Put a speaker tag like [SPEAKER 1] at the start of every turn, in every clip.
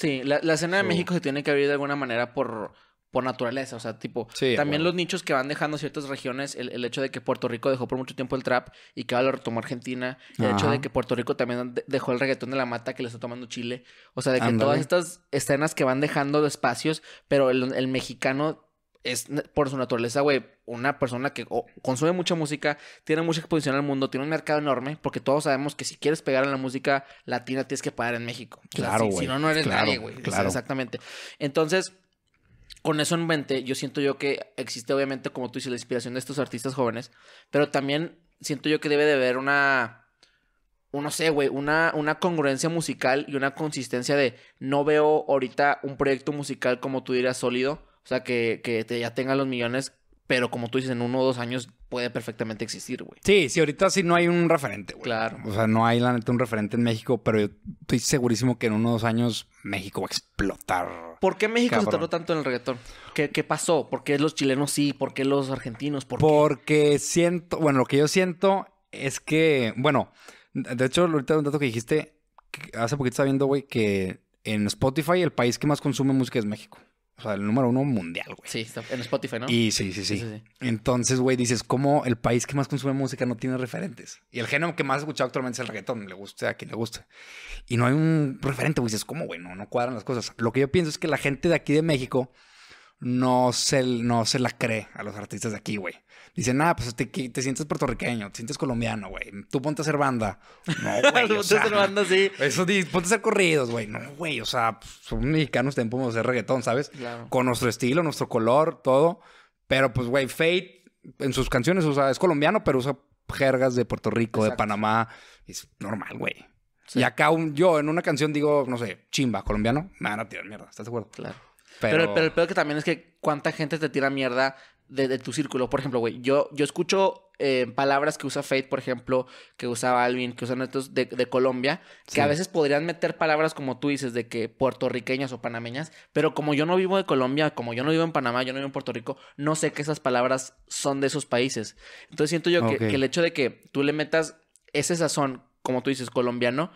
[SPEAKER 1] Sí, la, escena de México se tiene que abrir de alguna manera por, por naturaleza. O sea, tipo, también los nichos que van dejando ciertas regiones, el, hecho de que Puerto Rico dejó por mucho tiempo el trap y que ahora lo retomó Argentina, el hecho de que Puerto Rico también dejó el reggaetón de la mata que le está tomando Chile. O sea, de que todas estas escenas que van dejando espacios, pero el, el mexicano es por su naturaleza, güey una persona que consume mucha música, tiene mucha exposición al mundo, tiene un mercado enorme, porque todos sabemos que si quieres pegar en la música latina tienes que pagar en México. Claro, güey. si, no, no eres nadie, güey. exactamente. Entonces, con eso en mente, yo siento yo que existe obviamente, como tú dices, la inspiración de estos artistas jóvenes, pero también siento yo que debe de haber una... No sé, güey, una, una congruencia musical y una consistencia de no veo ahorita un proyecto musical como tú dirías, sólido, o sea, que, te, ya tenga los millones pero como tú dices, en uno o dos años puede perfectamente existir, güey. Sí, sí, ahorita sí no hay un referente, güey. Claro.
[SPEAKER 2] O sea, no hay la neta un referente en México, pero yo estoy segurísimo que en uno o dos años México va a explotar. ¿Por qué México se tardó
[SPEAKER 1] tanto en el reggaetón? ¿Qué, pasó? ¿Por qué los chilenos sí? ¿Por qué los argentinos?
[SPEAKER 2] Porque siento, bueno, lo que yo siento es que, bueno, de hecho, ahorita un dato que dijiste, hace poquito estaba viendo, güey, que en Spotify el país que más consume música es México. O sea, el número uno mundial, güey. Sí, en Spotify, ¿no? Y sí, sí, sí. Entonces, güey, dices, ¿cómo el país que más consume música no tiene referentes? Y el género que más he escuchado actualmente es el reggaetón, le guste a quien le gusta. Y no hay un referente, güey. Dices, ¿cómo, güey? No, no cuadran las cosas. Lo que yo pienso es que la gente de aquí de México no se, no se la cree a los artistas de aquí, güey. Dicen, ah, pues te, sientes puertorriqueño, te sientes colombiano, güey. Tú ponte a hacer banda. No, güey. o ponte a hacer banda, sí. Eso, ponte a hacer corridos, güey. No, güey. O sea, pues, somos mexicanos, también podemos hacer reggaetón, ¿sabes? Con nuestro estilo, nuestro color, todo. Pero, pues, güey, Fate en sus canciones, o sea, es colombiano, pero usa jergas de Puerto Rico, de Panamá. Es normal, güey. Y acá un, yo en una canción digo, no sé, chimba, colombiano, me van a tirar mierda. ¿Estás de acuerdo? Claro. Pero... el
[SPEAKER 1] peor que también es que cuánta gente te tira mierda de, tu círculo. Por ejemplo, güey, yo, yo escucho eh, palabras que usa Faith, por ejemplo, que usaba Alvin, que usan estos de, Colombia, que a veces podrían meter palabras como tú dices, de que puertorriqueñas o panameñas, pero como yo no vivo de Colombia, como yo no vivo en Panamá, yo no vivo en Puerto Rico, no sé que esas palabras son de esos países. Entonces siento yo que, que el hecho de que tú le metas ese sazón, como tú dices, colombiano,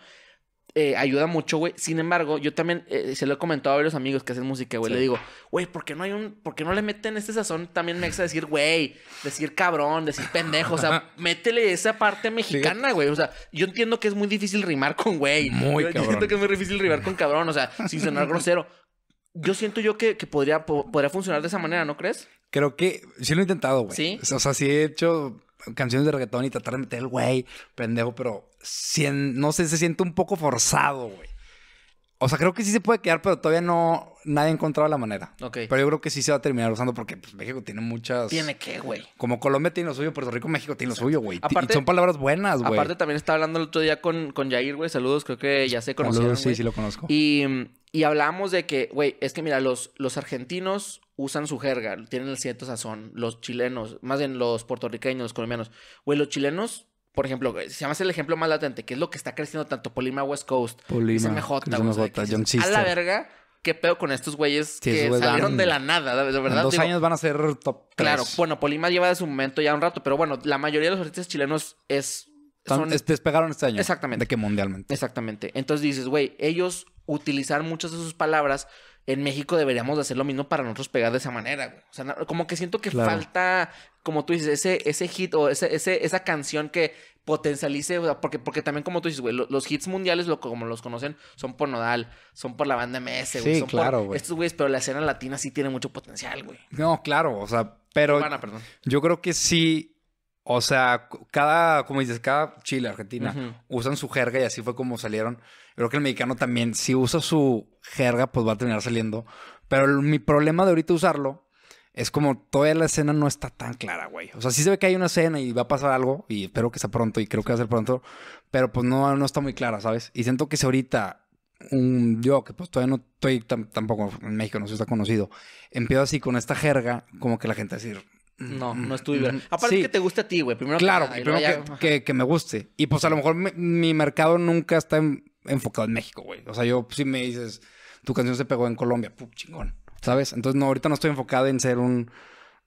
[SPEAKER 1] eh, ayuda mucho, güey. Sin embargo, yo también eh, se lo he comentado a varios amigos que hacen música, güey. Le digo, güey, ¿por qué no hay un, por qué no le meten este sazón también mexa decir, güey, decir cabrón, decir pendejo? O sea, métele esa parte mexicana, güey. O sea, yo entiendo que es muy difícil rimar con güey. Muy yo cabrón. Siento que es muy difícil rimar con cabrón, o sea, sin sonar grosero. Yo siento yo que, podría, podría funcionar de esa manera, ¿no crees?
[SPEAKER 2] Creo que sí lo he intentado, güey. Sí. O sea, sí he hecho canciones de reggaetón y tratar de meter el güey, pendejo, pero no sé, se siente un poco forzado, güey. O sea, creo que sí se puede quedar, pero todavía no nadie encontraba la manera. Ok. Pero yo creo que sí se va a terminar usando porque pues, México tiene muchas. ¿Tiene qué, güey? Como Colombia tiene lo suyo, Puerto Rico, México tiene lo suyo, güey. y son palabras buenas, güey. Aparte,
[SPEAKER 1] también estaba hablando el otro día con, con Jair, güey. Saludos, creo que ya se conocieron. Saludos, sí, sí lo conozco. Y, y hablamos de que, güey, es que mira, los, los argentinos usan su jerga, tienen el cierto sazón. Los chilenos, más bien los puertorriqueños, los colombianos. Güey, los chilenos, por ejemplo, se llama el ejemplo más latente, que es lo que está creciendo tanto Polima West Coast, Polima, SMJ, SMJ, que a la verga. ¿Qué pedo con estos güeyes que salieron de la nada? De verdad. dos años
[SPEAKER 2] van a ser top Claro,
[SPEAKER 1] bueno, Polima lleva de su momento ya un rato, pero bueno, la mayoría de los artistas chilenos es. Son... Despegaron
[SPEAKER 2] este año. Exactamente. De que mundialmente. Exactamente.
[SPEAKER 1] Entonces dices, güey, ellos utilizar muchas de sus palabras en México deberíamos hacer lo mismo para nosotros pegar de esa manera, güey. O sea, como que siento que falta, como tú dices, ese, ese hit o ese, esa canción que potencialice, porque, porque también como tú dices, güey, los, hits mundiales, lo, como los conocen, son por Nodal, son por la banda MS, güey. Sí, claro, güey. Estos güeyes, pero la escena latina sí tiene mucho potencial, güey.
[SPEAKER 2] No, claro, o sea, pero... Yo creo que sí o sea, cada, como dices, cada Chile, Argentina, usan su jerga y así fue como salieron. Creo que el mexicano también, si usa su jerga, pues va a terminar saliendo. Pero mi problema de ahorita usarlo es como todavía la escena no está tan clara, güey. O sea, sí se ve que hay una escena y va a pasar algo y espero que sea pronto y creo que va a ser pronto, pero pues no, no está muy clara, ¿sabes? Y siento que si ahorita un, yo, que pues todavía no estoy tampoco en México, no se está conocido, empiezo así con esta jerga, como que la gente va a decir,
[SPEAKER 1] no, no estuve bien. Aparte que te gusta a ti, güey. Primero claro, que, primero que,
[SPEAKER 2] me guste. Y pues a lo mejor mi, mercado nunca está enfocado en México, güey. O sea, yo si pues, me dices, tu canción se pegó en Colombia, Pup, chingón. ¿Sabes? Entonces, no, ahorita no estoy enfocado en ser un.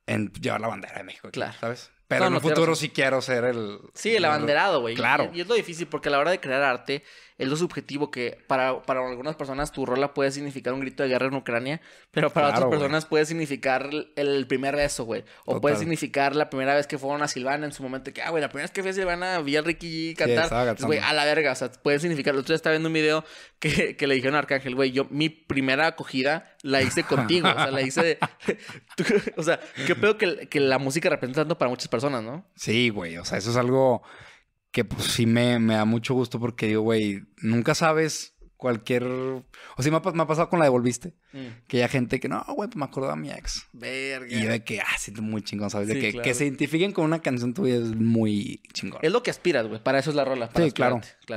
[SPEAKER 2] en llevar la bandera de México. claro. ¿Sabes? Pero en el un futuro sí quiero ser el... Sí, el, abanderado, güey. Claro.
[SPEAKER 1] Y, es lo difícil porque a la hora de crear arte es lo subjetivo que para, para algunas personas tu rola puede significar un grito de guerra en Ucrania, pero para otras personas puede significar el primer beso, güey. O puede significar la primera vez que fueron a Silvana en su momento, que, ah, güey, la primera vez que fui a Silvana vi a Ricky G cantar. Güey, a la verga, o sea, puede significar... El otro día estaba viendo un video que, que le dijeron a Arcángel, güey, yo mi primera acogida la hice contigo. o sea, la hice... De... o sea, qué creo que, que la música representa tanto para muchas personas personas, ¿no?
[SPEAKER 2] Sí, güey. O sea, eso es algo que pues sí me, me da mucho gusto porque digo, güey, nunca sabes cualquier. O si me ha, pasado con la devolviste. Mm. Que hay gente que no, güey, pues me acuerdo de mi ex. Verga. Y de que, ah, siento muy chingón, ¿sabes? De que, que se identifiquen con una canción tuya es muy chingón. Es
[SPEAKER 1] lo que aspiras, güey. Para eso es la rola. sí, claro.